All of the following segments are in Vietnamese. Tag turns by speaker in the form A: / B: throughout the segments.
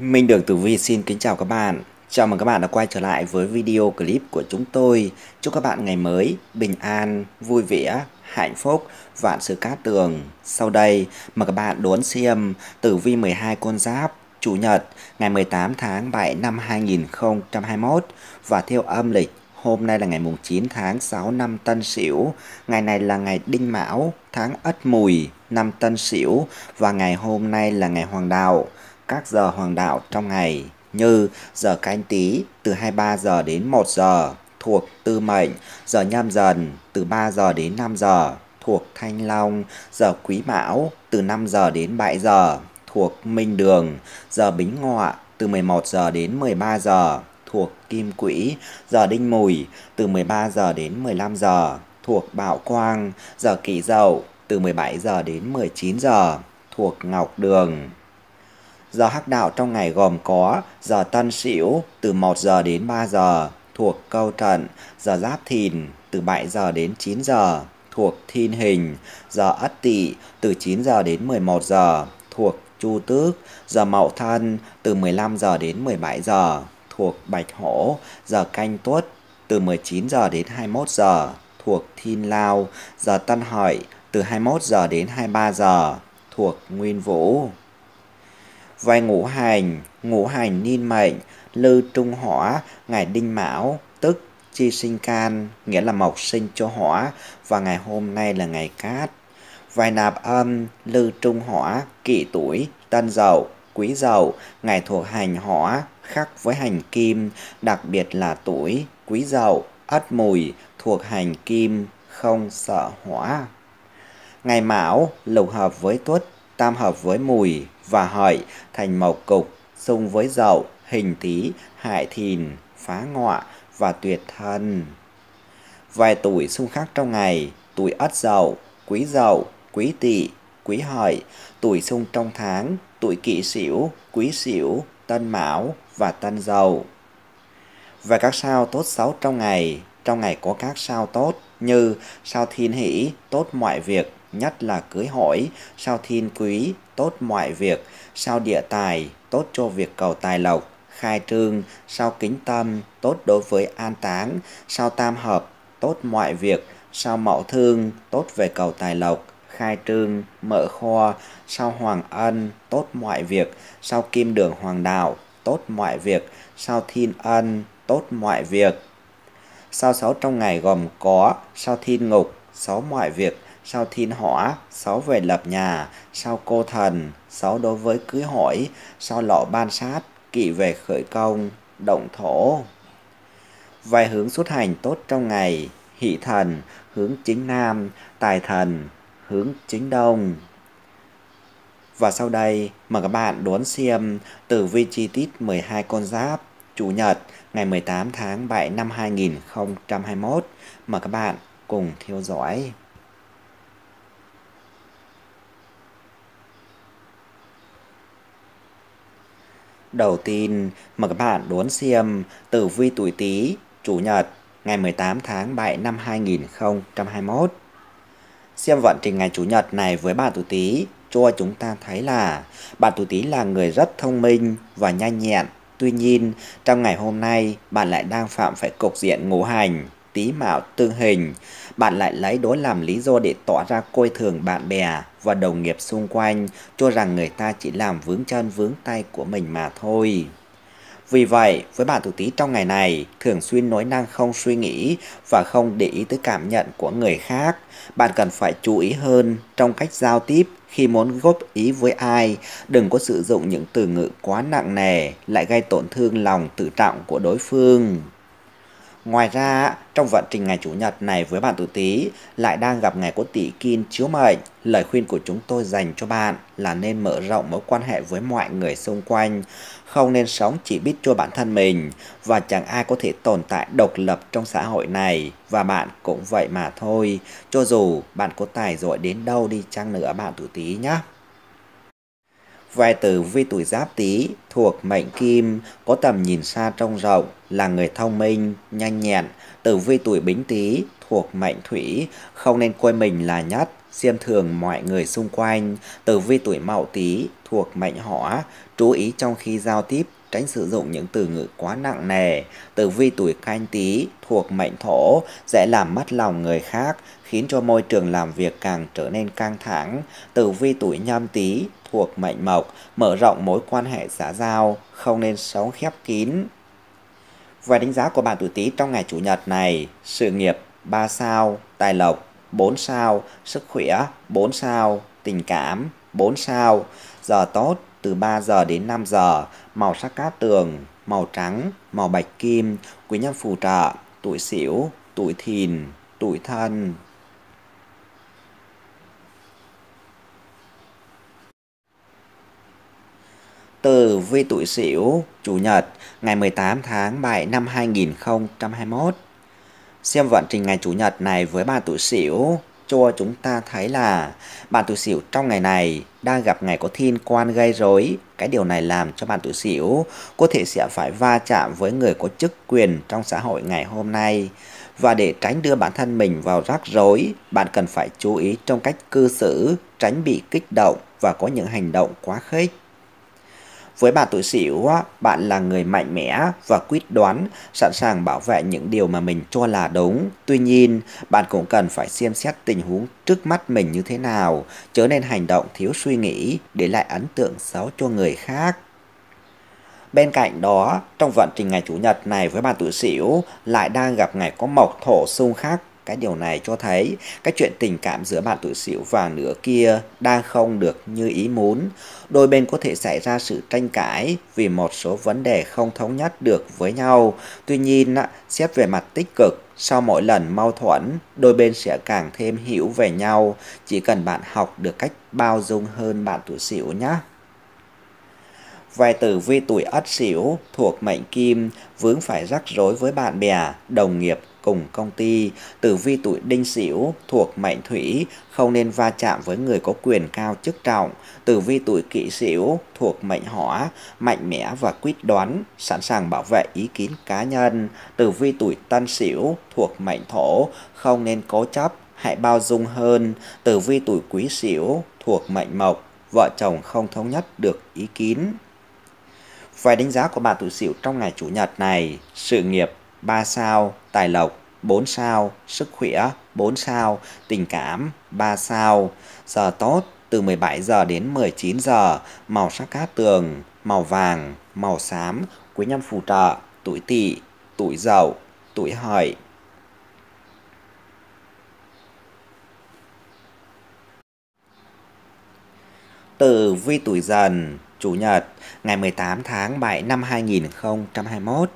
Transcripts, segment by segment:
A: Minh Đường Tử Vi xin kính chào các bạn. Chào mừng các bạn đã quay trở lại với video clip của chúng tôi. Chúc các bạn ngày mới bình an, vui vẻ, hạnh phúc, vạn sự cát tường. Sau đây, mời các bạn đón xem Tử Vi 12 con giáp Chủ nhật ngày 18 tháng 7 năm 2021 và theo âm lịch Hôm nay là ngày mùng 9 tháng 6 năm Tân Sửu, ngày này là ngày Đinh Mão, tháng Ất Mùi, năm Tân Sửu và ngày hôm nay là ngày Hoàng đạo các giờ hoàng đạo trong ngày như giờ canh tí từ 23 giờ đến 1 giờ thuộc tư mệnh, giờ nhâm dần từ 3 giờ đến 5 giờ thuộc thanh long, giờ quý mão từ 5 giờ đến 7 giờ thuộc minh đường, giờ bính ngọ từ 11 giờ đến 13 giờ thuộc kim quỹ, giờ đinh mùi từ 13 giờ đến 15 giờ thuộc bảo quang, giờ kỷ dậu từ 17 giờ đến 19 giờ thuộc ngọc đường. Giờ hắc đạo trong ngày gồm có giờ tân sửu từ 1 giờ đến 3 giờ thuộc câu trận, giờ giáp thìn từ 7 giờ đến 9 giờ thuộc thiên hình, giờ ất tỵ từ 9 giờ đến 11 giờ thuộc chu tước, giờ mậu thân từ 15 giờ đến 17 giờ thuộc bạch hổ, giờ canh tuất từ 19 giờ đến 21 giờ thuộc thiên lao, giờ tân hợi từ 21 giờ đến 23 giờ thuộc nguyên vũ vai ngũ hành, ngũ hành niên mệnh, lư trung hỏa, ngày đinh mão, tức chi sinh can, nghĩa là mộc sinh cho hỏa, và ngày hôm nay là ngày cát. Vai nạp âm, lư trung hỏa, kỷ tuổi, tân dậu, quý dậu, ngày thuộc hành hỏa, khắc với hành kim, đặc biệt là tuổi, quý dậu, ất mùi, thuộc hành kim, không sợ hỏa. Ngày Mão lục hợp với Tuất tam hợp với mùi và hợi thành mộc cục, xung với dậu, hình tý hại thìn, phá ngọa và tuyệt thân. Vài tuổi xung khắc trong ngày, tuổi ất dậu, quý dậu, quý tỵ, quý hợi, tuổi xung trong tháng, tuổi kỷ sửu, quý sửu, tân mão và tân dậu. Và các sao tốt xấu trong ngày, trong ngày có các sao tốt như sao thiên hỷ, tốt mọi việc, nhất là cưới hỏi, sao thiên quý, tốt mọi việc, sao địa tài, tốt cho việc cầu tài lộc, khai trương, sao kính tâm, tốt đối với an táng, sao tam hợp, tốt mọi việc, sao mậu thương, tốt về cầu tài lộc, khai trương, mở kho, sao hoàng ân, tốt mọi việc, sao kim đường hoàng đạo, tốt mọi việc, sao thiên ân, tốt mọi việc. Sao sáu trong ngày gồm có sao thiên ngục, sáu mọi việc, sau thiên hỏa, sáu về lập nhà, sau cô thần, sáu đối với cưới hỏi, sau lọ ban sát, kỵ về khởi công, động thổ. Vài hướng xuất hành tốt trong ngày, hỷ thần, hướng chính nam, tài thần, hướng chính đông. Và sau đây, mời các bạn đón xem tử vi chi tiết 12 con giáp, Chủ nhật, ngày 18 tháng 7 năm 2021. Mời các bạn cùng theo dõi. Đầu tiên, mời các bạn đón xem tử vi tuổi Tý, Chủ nhật, ngày 18 tháng 7 năm 2021. Xem vận trình ngày Chủ nhật này với bạn tuổi Tý cho chúng ta thấy là bạn tuổi Tý là người rất thông minh và nhanh nhẹn. Tuy nhiên, trong ngày hôm nay, bạn lại đang phạm phải cục diện ngũ hành tí mạo tương hình, bạn lại lấy đó làm lý do để tỏ ra coi thường bạn bè và đồng nghiệp xung quanh, cho rằng người ta chỉ làm vướng chân vướng tay của mình mà thôi. Vì vậy, với bạn thủ tí trong ngày này, thường xuyên nói năng không suy nghĩ và không để ý tới cảm nhận của người khác, bạn cần phải chú ý hơn trong cách giao tiếp khi muốn góp ý với ai, đừng có sử dụng những từ ngữ quá nặng nề lại gây tổn thương lòng tự trọng của đối phương. Ngoài ra, trong vận trình ngày Chủ nhật này với bạn tuổi Tý lại đang gặp ngày có tỷ kim chiếu mệnh, lời khuyên của chúng tôi dành cho bạn là nên mở rộng mối quan hệ với mọi người xung quanh, không nên sống chỉ biết cho bản thân mình và chẳng ai có thể tồn tại độc lập trong xã hội này và bạn cũng vậy mà thôi, cho dù bạn có tài giỏi đến đâu đi chăng nữa bạn tuổi Tý nhé. Vai tử vi tuổi giáp tý thuộc mệnh kim, có tầm nhìn xa trông rộng, là người thông minh, nhanh nhẹn. Tử vi tuổi bính tý thuộc mệnh thủy, không nên coi mình là nhất, xem thường mọi người xung quanh. Tử vi tuổi mậu tý thuộc mệnh hỏa, chú ý trong khi giao tiếp tránh sử dụng những từ ngữ quá nặng nề. Tử vi tuổi canh tí thuộc mệnh thổ sẽ làm mất lòng người khác, khiến cho môi trường làm việc càng trở nên căng thẳng. Tử vi tuổi nhâm tí thuộc mệnh mộc mở rộng mối quan hệ xã giao, không nên sống khép kín. Và đánh giá của bạn tuổi Tý trong ngày chủ nhật này, sự nghiệp 3 sao, tài lộc 4 sao, sức khỏe 4 sao, tình cảm 4 sao, giờ tốt từ 3 giờ đến 5 giờ, màu sắc cát tường, màu trắng, màu bạch kim, quý nhân phù trợ, tuổi xỉu, tuổi thìn, tuổi thân. Từ vi tuổi Sửu, Chủ nhật, ngày 18 tháng 7 năm 2021. Xem vận trình ngày Chủ nhật này với ba tuổi Sửu, cho chúng ta thấy là bạn tuổi Sửu trong ngày này đang gặp ngày có thiên quan gây rối. Cái điều này làm cho bạn tuổi Sửu có thể sẽ phải va chạm với người có chức quyền trong xã hội ngày hôm nay. Và để tránh đưa bản thân mình vào rắc rối, bạn cần phải chú ý trong cách cư xử, tránh bị kích động và có những hành động quá khích. Với bạn tuổi Sửu, bạn là người mạnh mẽ và quyết đoán, sẵn sàng bảo vệ những điều mà mình cho là đúng. Tuy nhiên, bạn cũng cần phải xem xét tình huống trước mắt mình như thế nào, chớ nên hành động thiếu suy nghĩ để lại ấn tượng xấu cho người khác. Bên cạnh đó, trong vận trình ngày Chủ nhật này với bạn tuổi Sửu lại đang gặp ngày có mộc thổ xung khắc cái điều này cho thấy cái chuyện tình cảm giữa bạn tuổi Sửu và nửa kia đang không được như ý muốn. Đôi bên có thể xảy ra sự tranh cãi vì một số vấn đề không thống nhất được với nhau. Tuy nhiên, xét về mặt tích cực, sau mỗi lần mâu thuẫn, đôi bên sẽ càng thêm hiểu về nhau. Chỉ cần bạn học được cách bao dung hơn bạn tuổi Sửu nhé. Vài tử vi tuổi Ất Sửu thuộc mệnh Kim vướng phải rắc rối với bạn bè, đồng nghiệp cùng công ty, tử vi tuổi đinh sửu thuộc mệnh thủy, không nên va chạm với người có quyền cao chức trọng. Tử vi tuổi kỷ sửu thuộc mệnh hỏa, mạnh mẽ và quyết đoán, sẵn sàng bảo vệ ý kiến cá nhân. Tử vi tuổi tân sửu thuộc mệnh thổ, không nên cố chấp, hãy bao dung hơn. Tử vi tuổi quý sửu thuộc mệnh mộc, vợ chồng không thống nhất được ý kiến. Vài đánh giá của bà tuổi sửu trong ngày chủ nhật này, sự nghiệp 3 sao, tài lộc 4 sao, sức khỏe 4 sao, tình cảm 3 sao, giờ tốt từ 17 giờ đến 19 giờ, màu sắc cát tường, màu vàng, màu xám, quý nhân phù trợ, tuổi tỵ, tuổi dậu, tuổi hợi. từ vi tuổi dần, Chủ nhật, ngày 18 tháng 7 năm 2021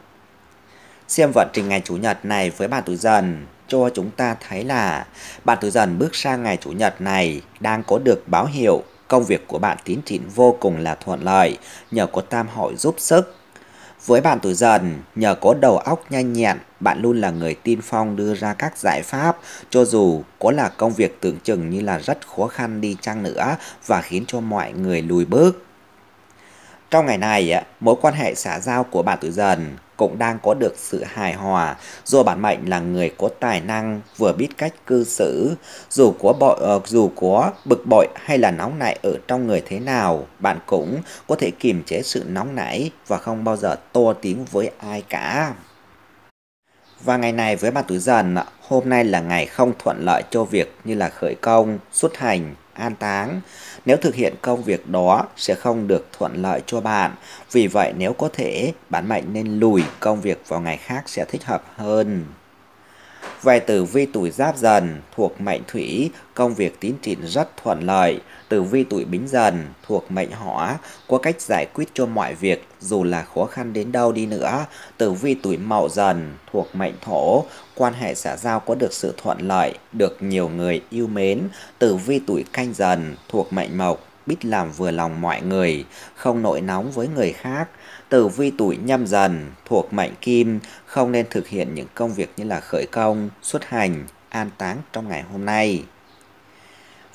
A: Xem vận trình ngày Chủ nhật này với bạn tuổi Dần cho chúng ta thấy là bạn tuổi Dần bước sang ngày Chủ nhật này đang có được báo hiệu công việc của bạn tiến triển vô cùng là thuận lợi nhờ có tam hội giúp sức. Với bạn tuổi dần, nhờ có đầu óc nhanh nhẹn, bạn luôn là người tiên phong đưa ra các giải pháp, cho dù có là công việc tưởng chừng như là rất khó khăn đi chăng nữa và khiến cho mọi người lùi bước. Trong ngày này, mối quan hệ xã giao của bà Tử Dần cũng đang có được sự hài hòa, dù bản mệnh là người có tài năng, vừa biết cách cư xử, dù có bội ờ, dù có bực bội hay là nóng nảy ở trong người thế nào, bạn cũng có thể kiềm chế sự nóng nảy và không bao giờ to tiếng với ai cả. Và ngày này với bà tuổi dần, hôm nay là ngày không thuận lợi cho việc như là khởi công, xuất hành, an táng. Nếu thực hiện công việc đó sẽ không được thuận lợi cho bạn. Vì vậy nếu có thể, bạn mệnh nên lùi công việc vào ngày khác sẽ thích hợp hơn. Về tử vi tuổi giáp dần thuộc mệnh thủy, công việc tiến triển rất thuận lợi tử vi tuổi bính dần thuộc mệnh hỏa có cách giải quyết cho mọi việc dù là khó khăn đến đâu đi nữa. Tử vi tuổi mậu dần thuộc mệnh thổ, quan hệ xã giao có được sự thuận lợi, được nhiều người yêu mến. Tử vi tuổi canh dần thuộc mệnh mộc, biết làm vừa lòng mọi người, không nội nóng với người khác. Tử vi tuổi nhâm dần thuộc mệnh kim, không nên thực hiện những công việc như là khởi công, xuất hành, an táng trong ngày hôm nay.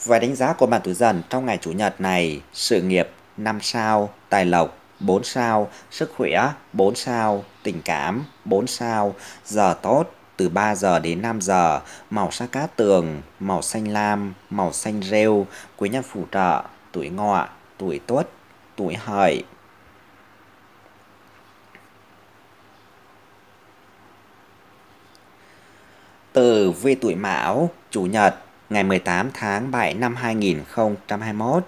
A: Và đánh giá của bạn tuổi dần trong ngày Chủ nhật này, sự nghiệp 5 sao, tài lộc 4 sao, sức khỏe 4 sao, tình cảm 4 sao, giờ tốt từ 3 giờ đến 5 giờ, màu sắc cát tường, màu xanh lam, màu xanh rêu, quý nhân phù trợ, tuổi ngọ, tuổi tuất, tuổi hợi. Từ vi tuổi mão, chủ nhật ngày 18 tháng 7 năm 2021.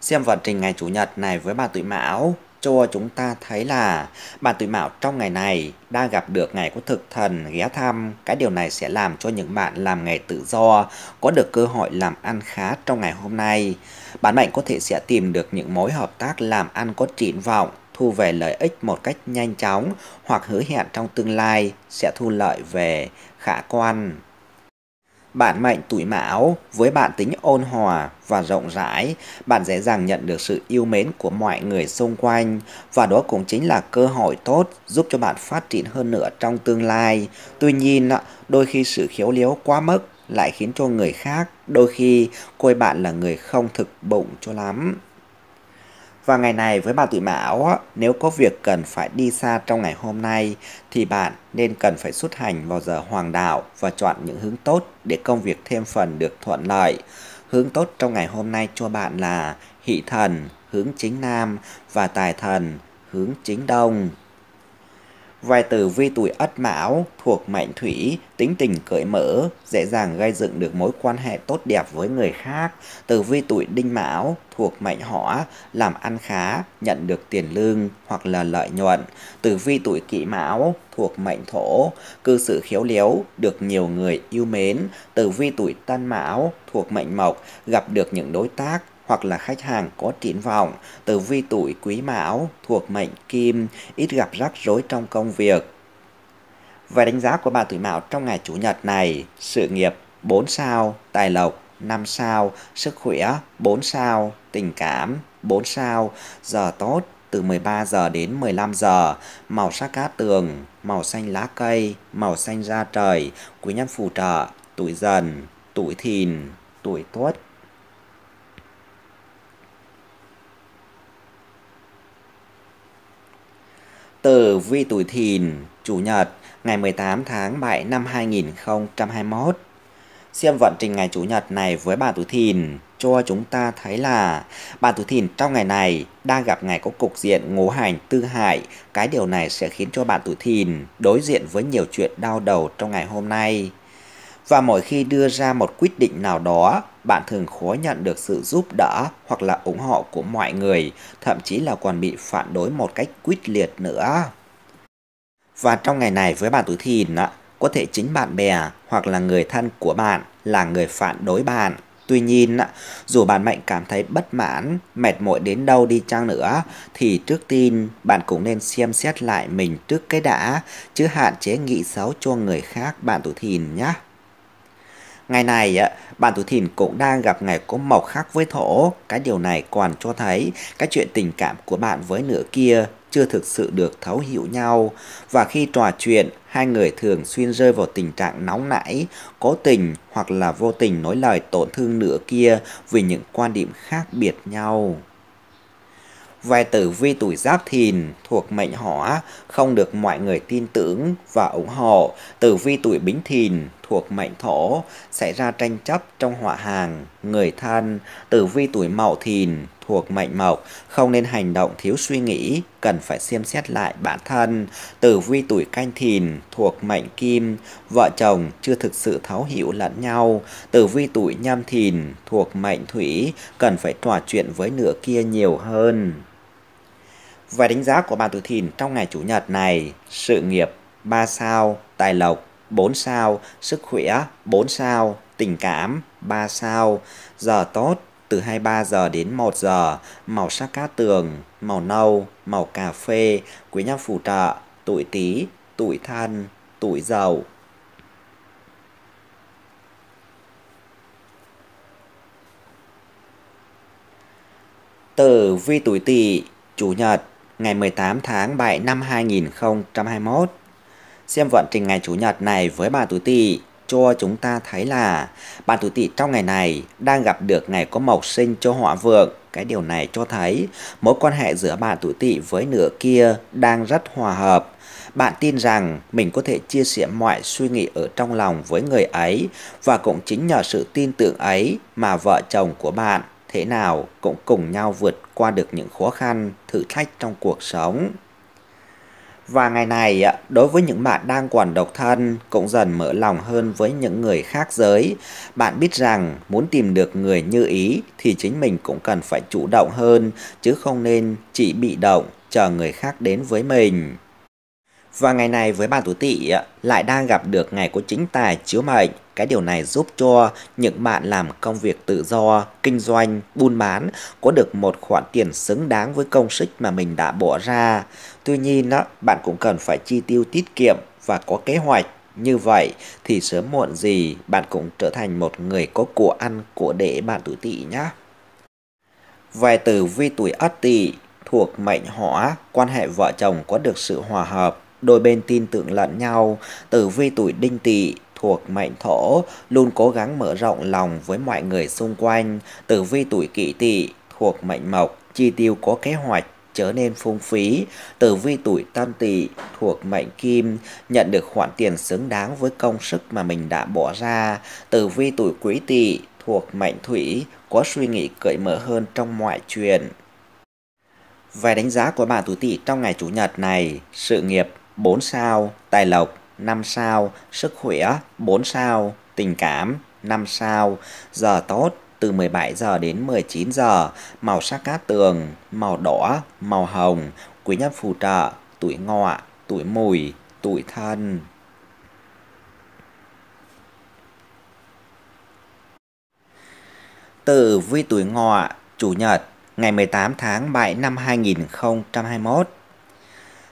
A: Xem vận trình ngày Chủ nhật này với bà tuổi Mão, cho chúng ta thấy là bà tuổi Mão trong ngày này đang gặp được ngày của thực thần ghé thăm. Cái điều này sẽ làm cho những bạn làm nghề tự do có được cơ hội làm ăn khá trong ngày hôm nay. Bạn mệnh có thể sẽ tìm được những mối hợp tác làm ăn có triển vọng, thu về lợi ích một cách nhanh chóng hoặc hứa hẹn trong tương lai sẽ thu lợi về khả quan. Bản mệnh tuổi mão với bản tính ôn hòa và rộng rãi, bạn dễ dàng nhận được sự yêu mến của mọi người xung quanh và đó cũng chính là cơ hội tốt giúp cho bạn phát triển hơn nữa trong tương lai. Tuy nhiên, đôi khi sự khiếu liếu quá mức lại khiến cho người khác đôi khi coi bạn là người không thực bụng cho lắm. Và ngày này với bà tuổi mão, nếu có việc cần phải đi xa trong ngày hôm nay thì bạn nên cần phải xuất hành vào giờ hoàng đạo và chọn những hướng tốt để công việc thêm phần được thuận lợi. Hướng tốt trong ngày hôm nay cho bạn là hỷ thần, hướng chính nam và tài thần, hướng chính đông. Vài tử vi tuổi ất mão thuộc mệnh thủy, tính tình cởi mở, dễ dàng gây dựng được mối quan hệ tốt đẹp với người khác. tử vi tuổi đinh mão thuộc mệnh hỏa, làm ăn khá, nhận được tiền lương hoặc là lợi nhuận. tử vi tuổi kỷ mão thuộc mệnh thổ, cư xử khéo léo, được nhiều người yêu mến. tử vi tuổi tân mão thuộc mệnh mộc, gặp được những đối tác hoặc là khách hàng có triển vọng, từ vi tuổi quý mão thuộc mệnh kim, ít gặp rắc rối trong công việc. Về đánh giá của bạn tuổi mão trong ngày Chủ nhật này, sự nghiệp 4 sao, tài lộc 5 sao, sức khỏe 4 sao, tình cảm 4 sao, giờ tốt từ 13 giờ đến 15 giờ, màu sắc cá tường, màu xanh lá cây, màu xanh da trời, quý nhân phù trợ, tuổi dần, tuổi thìn, tuổi tuất. Tử Vi Tuổi Thìn, Chủ nhật, ngày 18 tháng 7 năm 2021. Xem vận trình ngày Chủ nhật này với bà Tuổi Thìn cho chúng ta thấy là bà Tuổi Thìn trong ngày này đang gặp ngày có cục diện ngũ hành tư hại. Cái điều này sẽ khiến cho bạn Tuổi Thìn đối diện với nhiều chuyện đau đầu trong ngày hôm nay. Và mỗi khi đưa ra một quyết định nào đó bạn thường khó nhận được sự giúp đỡ hoặc là ủng hộ của mọi người, thậm chí là còn bị phản đối một cách quyết liệt nữa. Và trong ngày này với bạn tuổi thìn, có thể chính bạn bè hoặc là người thân của bạn là người phản đối bạn. Tuy nhiên, dù bạn mệnh cảm thấy bất mãn, mệt mỏi đến đâu đi chăng nữa, thì trước tiên bạn cũng nên xem xét lại mình trước cái đã, chứ hạn chế nghĩ xấu cho người khác bạn tuổi thìn nhé. Ngày này, bạn tuổi thìn cũng đang gặp ngày có màu khác với thổ. Cái điều này còn cho thấy các chuyện tình cảm của bạn với nửa kia chưa thực sự được thấu hiểu nhau. Và khi trò chuyện, hai người thường xuyên rơi vào tình trạng nóng nảy, cố tình hoặc là vô tình nói lời tổn thương nửa kia vì những quan điểm khác biệt nhau. Vài tử vi tuổi giáp thìn thuộc mệnh hỏa không được mọi người tin tưởng và ủng hộ. Tử vi tuổi bính thìn thuộc mệnh thổ, xảy ra tranh chấp trong họa hàng, người thân, tử vi tuổi mậu thìn thuộc mệnh mộc, không nên hành động thiếu suy nghĩ, cần phải xem xét lại bản thân. Tử vi tuổi canh thìn thuộc mệnh kim, vợ chồng chưa thực sự thấu hiểu lẫn nhau. Tử vi tuổi nhâm thìn thuộc mệnh thủy, cần phải trò chuyện với nửa kia nhiều hơn. Và đánh giá của bạn tuổi thìn trong ngày Chủ nhật này, sự nghiệp 3 sao, tài lộc 4 sao, sức khỏe 4 sao, tình cảm 3 sao, giờ tốt từ 23 giờ đến 1 giờ, màu sắc cát tường, màu nâu, màu cà phê, quý nhân phù trợ, tuổi Tý, tuổi Thân, tuổi Dậu. Tử vi tuổi Tỵ, chủ nhật, ngày 18 tháng 7 năm 2021. Xem vận trình ngày Chủ nhật này với bà tuổi tỵ cho chúng ta thấy là bà tuổi tỵ trong ngày này đang gặp được ngày có mộc sinh cho họ vượng. Cái điều này cho thấy mối quan hệ giữa bà tuổi tỵ với nửa kia đang rất hòa hợp. Bạn tin rằng mình có thể chia sẻ mọi suy nghĩ ở trong lòng với người ấy và cũng chính nhờ sự tin tưởng ấy mà vợ chồng của bạn thế nào cũng cùng nhau vượt qua được những khó khăn, thử thách trong cuộc sống. Và ngày này, đối với những bạn đang còn độc thân cũng dần mở lòng hơn với những người khác giới. Bạn biết rằng muốn tìm được người như ý thì chính mình cũng cần phải chủ động hơn chứ không nên chỉ bị động chờ người khác đến với mình. Và ngày này với bạn tuổi tỵ lại đang gặp được ngày của chính tài chiếu mệnh. Cái điều này giúp cho những bạn làm công việc tự do, kinh doanh, buôn bán có được một khoản tiền xứng đáng với công sức mà mình đã bỏ ra. Tuy nhiên, đó, bạn cũng cần phải chi tiêu tiết kiệm và có kế hoạch. Như vậy thì sớm muộn gì bạn cũng trở thành một người có của ăn của để bạn tuổi tỵ nhé. vài từ vi tuổi ất tỵ thuộc mệnh hỏa, quan hệ vợ chồng có được sự hòa hợp, đôi bên tin tưởng lẫn nhau. từ vi tuổi đinh tỵ thuộc mệnh thổ luôn cố gắng mở rộng lòng với mọi người xung quanh. từ vi tuổi kỷ tỵ thuộc mệnh mộc, chi tiêu có kế hoạch trở nên phung phí. Tử vi tuổi Tam Tỵ thuộc mệnh Kim nhận được khoản tiền xứng đáng với công sức mà mình đã bỏ ra. Tử vi tuổi Quý Tỵ thuộc mệnh Thủy có suy nghĩ cởi mở hơn trong mọi chuyện. Về đánh giá của bạn tuổi Tỵ trong ngày chủ nhật này, sự nghiệp 4 sao, tài lộc 5 sao, sức khỏe 4 sao, tình cảm 5 sao, giờ tốt từ 17 giờ đến 19 giờ, màu sắc cát tường, màu đỏ, màu hồng, quý nhân phù trợ, tuổi ngọ, tuổi mùi, tuổi thân. Tử vi tuổi ngọ, chủ nhật, ngày 18 tháng 7 năm 2021.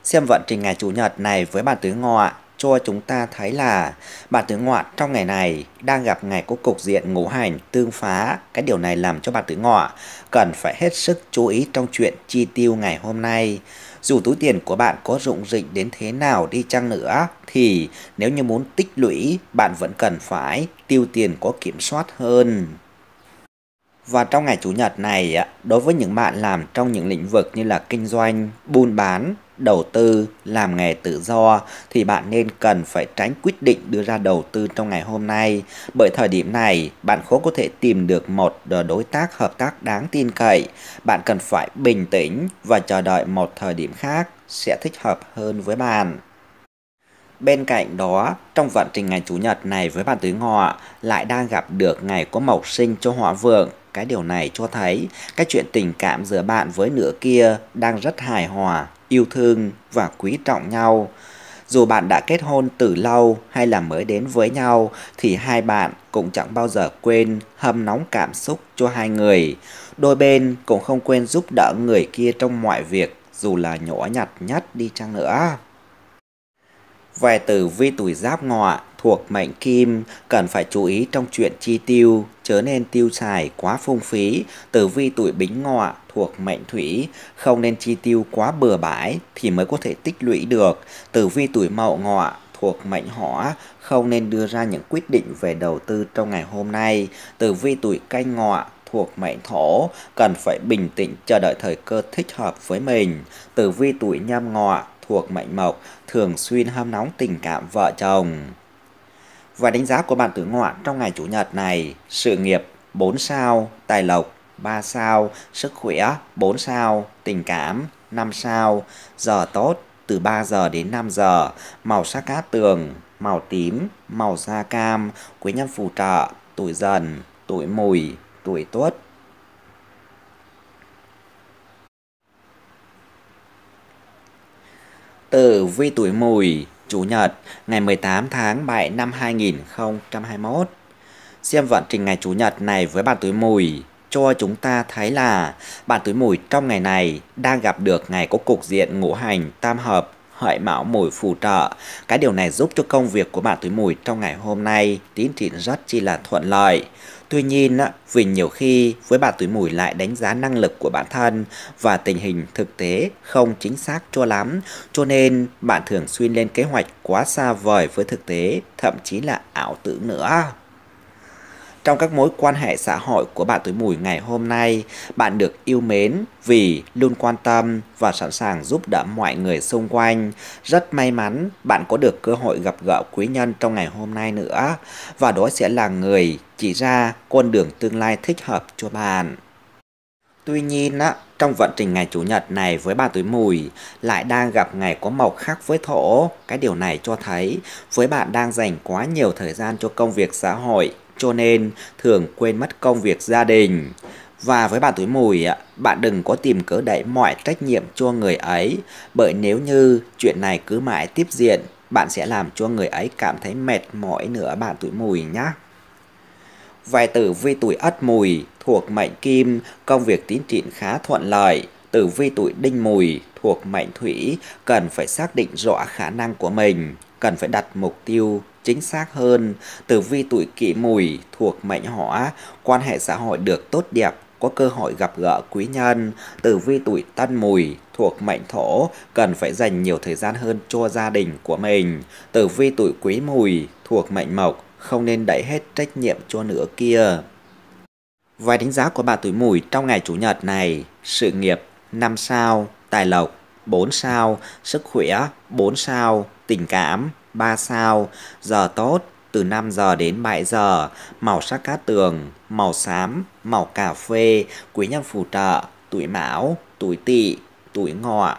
A: Xem vận trình ngày chủ nhật này với bạn tuổi ngọ cho chúng ta thấy là bạn tứ ngọ trong ngày này đang gặp ngày có cục diện ngũ hành tương phá. Cái điều này làm cho bạn tứ ngọ cần phải hết sức chú ý trong chuyện chi tiêu ngày hôm nay. Dù túi tiền của bạn có rụng rịch đến thế nào đi chăng nữa thì nếu như muốn tích lũy bạn vẫn cần phải tiêu tiền có kiểm soát hơn. Và trong ngày Chủ nhật này, đối với những bạn làm trong những lĩnh vực như là kinh doanh, buôn bán, đầu tư làm nghề tự do thì bạn nên cần phải tránh quyết định đưa ra đầu tư trong ngày hôm nay bởi thời điểm này bạn khó có thể tìm được một đối tác hợp tác đáng tin cậy bạn cần phải bình tĩnh và chờ đợi một thời điểm khác sẽ thích hợp hơn với bạn Bên cạnh đó, trong vận trình ngày Chủ nhật này với bạn tuổi ngọ lại đang gặp được ngày có mộc sinh cho hỏa vượng cái điều này cho thấy cái chuyện tình cảm giữa bạn với nửa kia đang rất hài hòa yêu thương và quý trọng nhau. Dù bạn đã kết hôn từ lâu hay là mới đến với nhau thì hai bạn cũng chẳng bao giờ quên hâm nóng cảm xúc cho hai người. Đôi bên cũng không quên giúp đỡ người kia trong mọi việc dù là nhỏ nhặt nhất đi chăng nữa. Về từ vi tuổi giáp ngọ thuộc mệnh kim cần phải chú ý trong chuyện chi tiêu, chớ nên tiêu xài quá phung phí, tử vi tuổi bính ngọ thuộc mệnh thủy, không nên chi tiêu quá bừa bãi thì mới có thể tích lũy được, tử vi tuổi mậu ngọ thuộc mệnh hỏa không nên đưa ra những quyết định về đầu tư trong ngày hôm nay, tử vi tuổi canh ngọ thuộc mệnh thổ cần phải bình tĩnh chờ đợi thời cơ thích hợp với mình, tử vi tuổi nhâm ngọ thuộc mệnh mộc thường xuyên ham nóng tình cảm vợ chồng. Và đánh giá của bạn tử ngoạn trong ngày Chủ nhật này, sự nghiệp 4 sao, tài lộc 3 sao, sức khỏe 4 sao, tình cảm 5 sao, giờ tốt từ 3 giờ đến 5 giờ, màu sắc cát tường, màu tím, màu da cam, quý nhân phù trợ, tuổi dần, tuổi mùi, tuổi tuất. Tử vi tuổi mùi Chủ nhật ngày 18 tháng 7 năm 2021. Xem vận trình ngày Chủ nhật này với bản tuổi mùi cho chúng ta thấy là bản tuổi mùi trong ngày này đang gặp được ngày có cục diện ngũ hành tam hợp hợi mão mùi phù trợ. Cái điều này giúp cho công việc của bạn tuổi mùi trong ngày hôm nay tiến triển rất chi là thuận lợi. Tuy nhiên, vì nhiều khi với bạn tuổi mùi lại đánh giá năng lực của bản thân và tình hình thực tế không chính xác cho lắm, cho nên bạn thường xuyên lên kế hoạch quá xa vời với thực tế, thậm chí là ảo tưởng nữa. Trong các mối quan hệ xã hội của bạn tuổi mùi ngày hôm nay, bạn được yêu mến vì luôn quan tâm và sẵn sàng giúp đỡ mọi người xung quanh. Rất may mắn bạn có được cơ hội gặp gỡ quý nhân trong ngày hôm nay nữa và đó sẽ là người chỉ ra con đường tương lai thích hợp cho bạn. Tuy nhiên, á, trong vận trình ngày Chủ nhật này với bạn tuổi mùi lại đang gặp ngày có màu khác với thổ. Cái điều này cho thấy với bạn đang dành quá nhiều thời gian cho công việc xã hội cho nên thường quên mất công việc gia đình. Và với bạn tuổi mùi, bạn đừng có tìm cớ đẩy mọi trách nhiệm cho người ấy, bởi nếu như chuyện này cứ mãi tiếp diễn, bạn sẽ làm cho người ấy cảm thấy mệt mỏi nữa bạn tuổi mùi nhé. Vài tử vi tuổi ất mùi thuộc mệnh kim, công việc tiến triển khá thuận lợi. Tử vi tuổi đinh mùi thuộc mệnh thủy cần phải xác định rõ khả năng của mình cần phải đặt mục tiêu chính xác hơn, tử vi tuổi kỷ mùi thuộc mệnh hỏa, quan hệ xã hội được tốt đẹp, có cơ hội gặp gỡ quý nhân, tử vi tuổi tân mùi thuộc mệnh thổ cần phải dành nhiều thời gian hơn cho gia đình của mình, tử vi tuổi quý mùi thuộc mệnh mộc không nên đẩy hết trách nhiệm cho nửa kia. Vài đánh giá của bạn tuổi mùi trong ngày chủ nhật này, sự nghiệp năm sao, tài lộc 4 sao, sức khỏe 4 sao, tình cảm 3 sao, giờ tốt từ 5 giờ đến 7 giờ, màu sắc cát tường, màu xám, màu cà phê, quý nhân phù trợ, tuổi mão, tuổi tỵ, tuổi ngọ.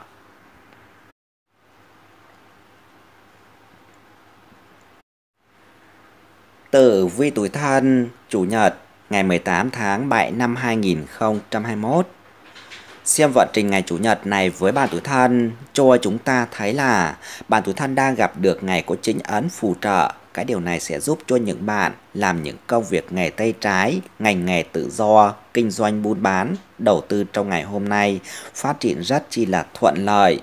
A: Tử vi tuổi thân, chủ nhật, ngày 18 tháng 7 năm 2021 Xem vận trình ngày Chủ nhật này với bàn tuổi thân cho chúng ta thấy là bàn tuổi thân đang gặp được ngày có chính ấn phù trợ. Cái điều này sẽ giúp cho những bạn làm những công việc nghề tay trái, ngành nghề tự do, kinh doanh buôn bán, đầu tư trong ngày hôm nay phát triển rất chi là thuận lợi.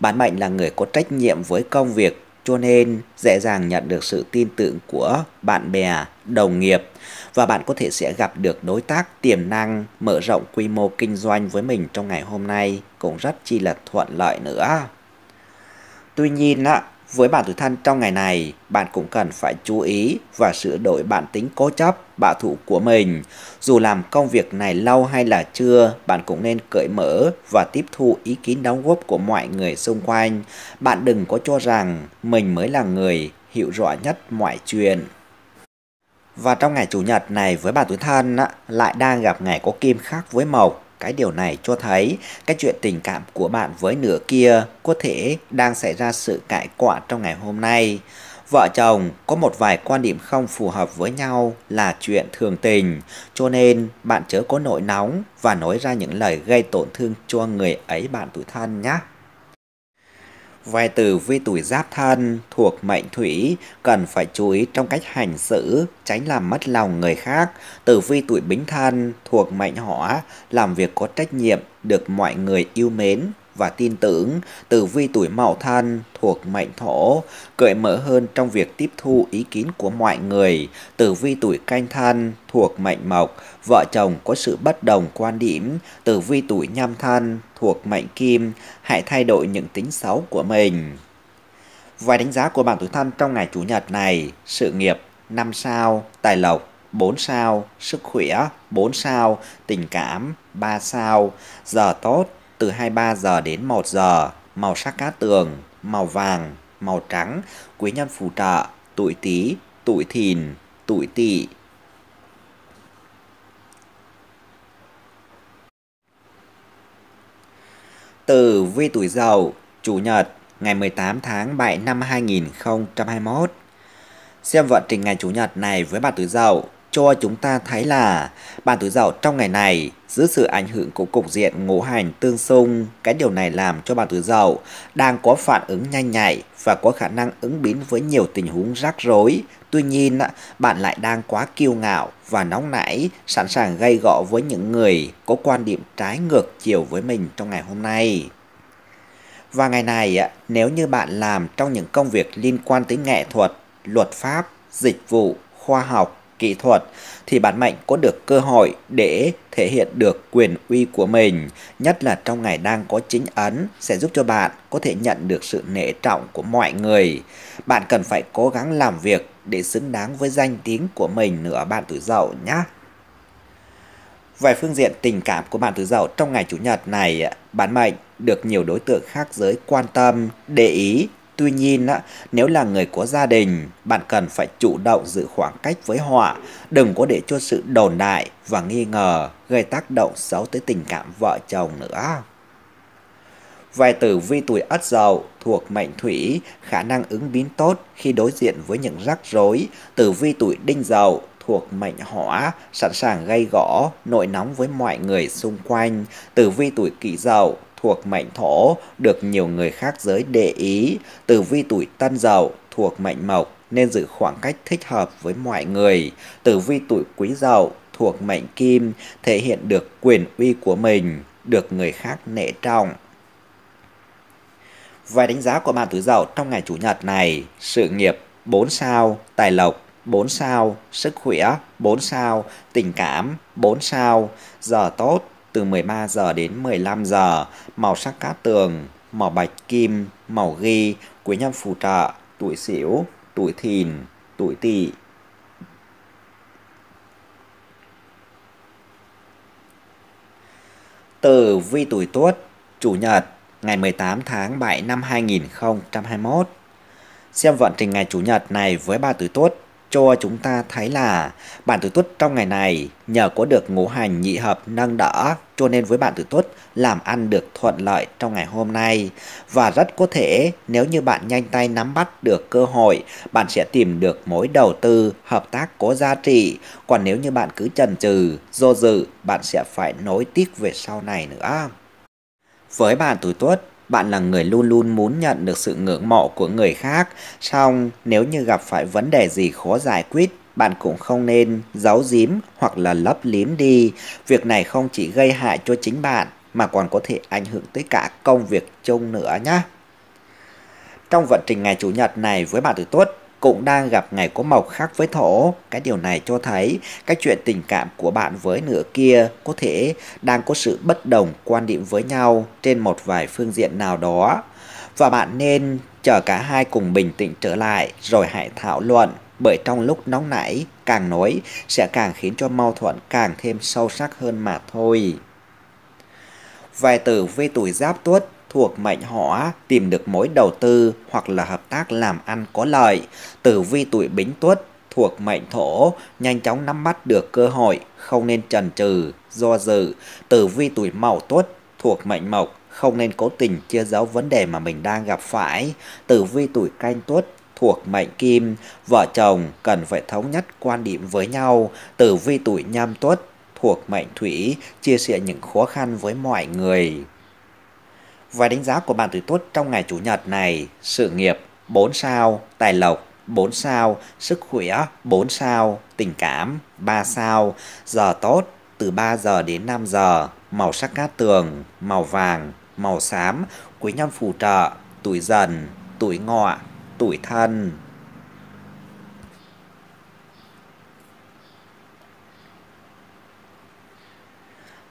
A: Bản mệnh là người có trách nhiệm với công việc cho nên dễ dàng nhận được sự tin tưởng của bạn bè, đồng nghiệp và bạn có thể sẽ gặp được đối tác tiềm năng mở rộng quy mô kinh doanh với mình trong ngày hôm nay cũng rất chi là thuận lợi nữa. Tuy nhiên á, với bản tuổi thân trong ngày này, bạn cũng cần phải chú ý và sửa đổi bản tính cố chấp, bạo thủ của mình. Dù làm công việc này lâu hay là chưa, bạn cũng nên cởi mở và tiếp thu ý kiến đóng góp của mọi người xung quanh. Bạn đừng có cho rằng mình mới là người hiểu rõ nhất mọi chuyện. Và trong ngày Chủ nhật này với bà tuổi thân lại đang gặp ngày có kim khác với mộc. Cái điều này cho thấy cái chuyện tình cảm của bạn với nửa kia có thể đang xảy ra sự cãi quạ trong ngày hôm nay. Vợ chồng có một vài quan điểm không phù hợp với nhau là chuyện thường tình, cho nên bạn chớ có nỗi nóng và nói ra những lời gây tổn thương cho người ấy bạn tuổi thân nhé. Vài từ vi tuổi giáp thân thuộc mệnh thủy cần phải chú ý trong cách hành xử, tránh làm mất lòng người khác. Từ vi tuổi bính thân thuộc mệnh hỏa, làm việc có trách nhiệm, được mọi người yêu mến, và tin tưởng, từ vi tuổi mậu thân thuộc mệnh thổ, cởi mở hơn trong việc tiếp thu ý kiến của mọi người, từ vi tuổi canh thân thuộc mệnh mộc, vợ chồng có sự bất đồng quan điểm, từ vi tuổi nhâm thân thuộc mệnh kim, hãy thay đổi những tính xấu của mình. Vài đánh giá của bạn tuổi thân trong ngày Chủ nhật này, sự nghiệp 5 sao, tài lộc 4 sao, sức khỏe 4 sao, tình cảm 3 sao, giờ tốt từ 23 giờ đến 1 giờ, màu sắc cát tường, màu vàng, màu trắng, quý nhân phù trợ, tuổi Tý, tuổi Thìn, tuổi Tỵ. từ vi tuổi Dậu, Chủ nhật, ngày 18 tháng 7 năm 2021. Xem vận trình ngày Chủ nhật này với bà tuổi Dậu cho chúng ta thấy là bạn tuổi dậu trong ngày này dưới sự ảnh hưởng của cục diện ngũ hành tương xung. Cái điều này làm cho bạn tuổi dậu đang có phản ứng nhanh nhạy và có khả năng ứng biến với nhiều tình huống rắc rối. Tuy nhiên, bạn lại đang quá kiêu ngạo và nóng nảy, sẵn sàng gây gọ với những người có quan điểm trái ngược chiều với mình trong ngày hôm nay. Và ngày này, nếu như bạn làm trong những công việc liên quan tới nghệ thuật, luật pháp, dịch vụ, khoa học, kỹ thuật thì bạn mệnh có được cơ hội để thể hiện được quyền uy của mình, nhất là trong ngày đang có chính ấn sẽ giúp cho bạn có thể nhận được sự nể trọng của mọi người. Bạn cần phải cố gắng làm việc để xứng đáng với danh tiếng của mình nữa bạn tuổi dậu nhé. Về phương diện tình cảm của bạn tuổi dậu trong ngày chủ nhật này, bạn mệnh được nhiều đối tượng khác giới quan tâm, để ý Tuy nhiên, nếu là người của gia đình, bạn cần phải chủ động giữ khoảng cách với họ, đừng có để cho sự đồn đại và nghi ngờ gây tác động xấu tới tình cảm vợ chồng nữa. Vài tử vi tuổi ất dậu thuộc mệnh thủy, khả năng ứng biến tốt khi đối diện với những rắc rối. Tử vi tuổi đinh dậu thuộc mệnh hỏa, sẵn sàng gây gõ, nội nóng với mọi người xung quanh. Tử vi tuổi kỷ dậu thuộc mệnh thổ được nhiều người khác giới để ý, tử vi tuổi tân dậu thuộc mệnh mộc nên giữ khoảng cách thích hợp với mọi người. Tử vi tuổi quý dậu thuộc mệnh kim thể hiện được quyền uy của mình, được người khác nể trọng. Vài đánh giá của bạn tuổi dậu trong ngày chủ nhật này, sự nghiệp 4 sao, tài lộc 4 sao, sức khỏe 4 sao, tình cảm 4 sao, giờ tốt từ 13 giờ đến 15 giờ, màu sắc cát tường, màu bạch kim, màu ghi, quý nhân phù trợ, tuổi xỉu, tuổi thìn, tuổi tỵ. từ vi tuổi tuất, chủ nhật, ngày 18 tháng 7 năm 2021. Xem vận trình ngày chủ nhật này với ba tuổi tuất cho chúng ta thấy là bản tử tuất trong ngày này nhờ có được ngũ hành nhị hợp nâng đỡ cho nên với bạn tử tuất làm ăn được thuận lợi trong ngày hôm nay và rất có thể nếu như bạn nhanh tay nắm bắt được cơ hội bạn sẽ tìm được mối đầu tư hợp tác có giá trị còn nếu như bạn cứ chần chừ do dự bạn sẽ phải nối tiếc về sau này nữa với bạn tuổi tuất bạn là người luôn luôn muốn nhận được sự ngưỡng mộ của người khác, song nếu như gặp phải vấn đề gì khó giải quyết, bạn cũng không nên giấu giếm hoặc là lấp liếm đi. Việc này không chỉ gây hại cho chính bạn mà còn có thể ảnh hưởng tới cả công việc chung nữa nhé. Trong vận trình ngày Chủ nhật này với bạn tuổi Tuất, cũng đang gặp ngày có mộc khác với thổ. Cái điều này cho thấy các chuyện tình cảm của bạn với nửa kia có thể đang có sự bất đồng quan điểm với nhau trên một vài phương diện nào đó. Và bạn nên chờ cả hai cùng bình tĩnh trở lại rồi hãy thảo luận bởi trong lúc nóng nảy càng nói sẽ càng khiến cho mâu thuẫn càng thêm sâu sắc hơn mà thôi. Vài tử với tuổi giáp tuất thuộc mệnh hỏa tìm được mối đầu tư hoặc là hợp tác làm ăn có lợi. Tử vi tuổi bính tuất thuộc mệnh thổ nhanh chóng nắm bắt được cơ hội, không nên chần chừ, do dự. Tử vi tuổi mậu tuất thuộc mệnh mộc không nên cố tình chia giấu vấn đề mà mình đang gặp phải. Tử vi tuổi canh tuất thuộc mệnh kim, vợ chồng cần phải thống nhất quan điểm với nhau. Tử vi tuổi nhâm tuất thuộc mệnh thủy, chia sẻ những khó khăn với mọi người. Và đánh giá của bạn tuổi tuất trong ngày Chủ nhật này, sự nghiệp 4 sao, tài lộc 4 sao, sức khỏe 4 sao, tình cảm 3 sao, giờ tốt từ 3 giờ đến 5 giờ, màu sắc cát tường, màu vàng, màu xám, quý nhân phù trợ, tuổi dần, tuổi ngọ, tuổi thân.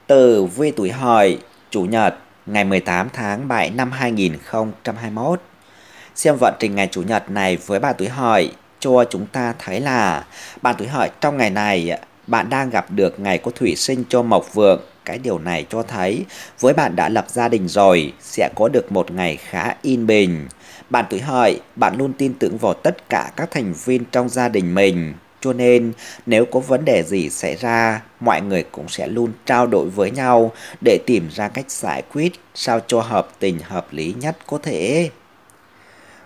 A: Từ vi tuổi hợi, chủ nhật, ngày 18 tháng 7 năm 2021. Xem vận trình ngày Chủ nhật này với bạn tuổi hợi cho chúng ta thấy là bạn tuổi hợi trong ngày này bạn đang gặp được ngày có thủy sinh cho mộc vượng. Cái điều này cho thấy với bạn đã lập gia đình rồi sẽ có được một ngày khá yên bình. Bạn tuổi hợi, bạn luôn tin tưởng vào tất cả các thành viên trong gia đình mình. Cho nên nếu có vấn đề gì xảy ra, mọi người cũng sẽ luôn trao đổi với nhau để tìm ra cách giải quyết sao cho hợp tình hợp lý nhất có thể.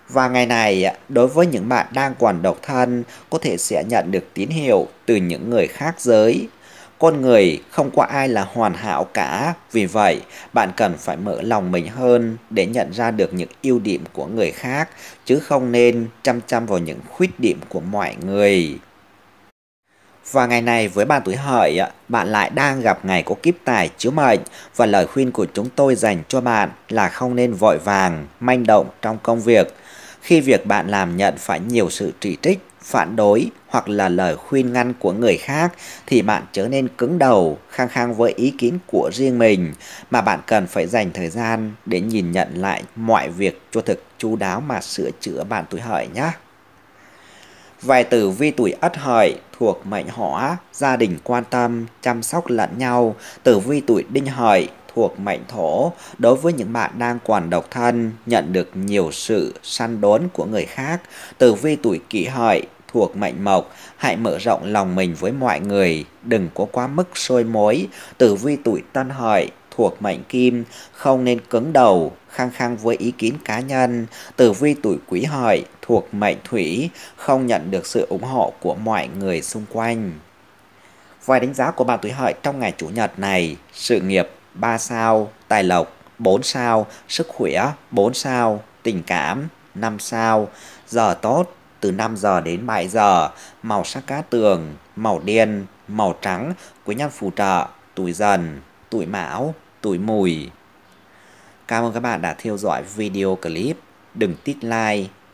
A: Và ngày này, đối với những bạn đang còn độc thân, có thể sẽ nhận được tín hiệu từ những người khác giới. Con người không có ai là hoàn hảo cả, vì vậy bạn cần phải mở lòng mình hơn để nhận ra được những ưu điểm của người khác, chứ không nên chăm chăm vào những khuyết điểm của mọi người. Và ngày này với bạn tuổi hợi, bạn lại đang gặp ngày có kiếp tài chiếu mệnh và lời khuyên của chúng tôi dành cho bạn là không nên vội vàng, manh động trong công việc. Khi việc bạn làm nhận phải nhiều sự chỉ trích, phản đối hoặc là lời khuyên ngăn của người khác thì bạn trở nên cứng đầu, khăng khăng với ý kiến của riêng mình mà bạn cần phải dành thời gian để nhìn nhận lại mọi việc cho thực chú đáo mà sửa chữa bạn tuổi hợi nhé. Vài tử vi tuổi ất hợi thuộc mệnh hỏa, gia đình quan tâm, chăm sóc lẫn nhau. Tử vi tuổi đinh hợi thuộc mệnh thổ, đối với những bạn đang còn độc thân, nhận được nhiều sự săn đốn của người khác. Tử vi tuổi kỷ hợi thuộc mệnh mộc, hãy mở rộng lòng mình với mọi người, đừng có quá mức sôi mối. Tử vi tuổi tân hợi thuộc mệnh kim, không nên cứng đầu, khăng khăng với ý kiến cá nhân. Tử vi tuổi quý hợi thuộc mệnh thủy không nhận được sự ủng hộ của mọi người xung quanh. Vài đánh giá của bạn tuổi hợi trong ngày chủ nhật này, sự nghiệp 3 sao, tài lộc 4 sao, sức khỏe 4 sao, tình cảm 5 sao, giờ tốt từ 5 giờ đến 7 giờ, màu sắc cá tường, màu đen, màu trắng, quý nhân phù trợ, tuổi dần, tuổi mão, tuổi mùi. Cảm ơn các bạn đã theo dõi video clip. Đừng tích like,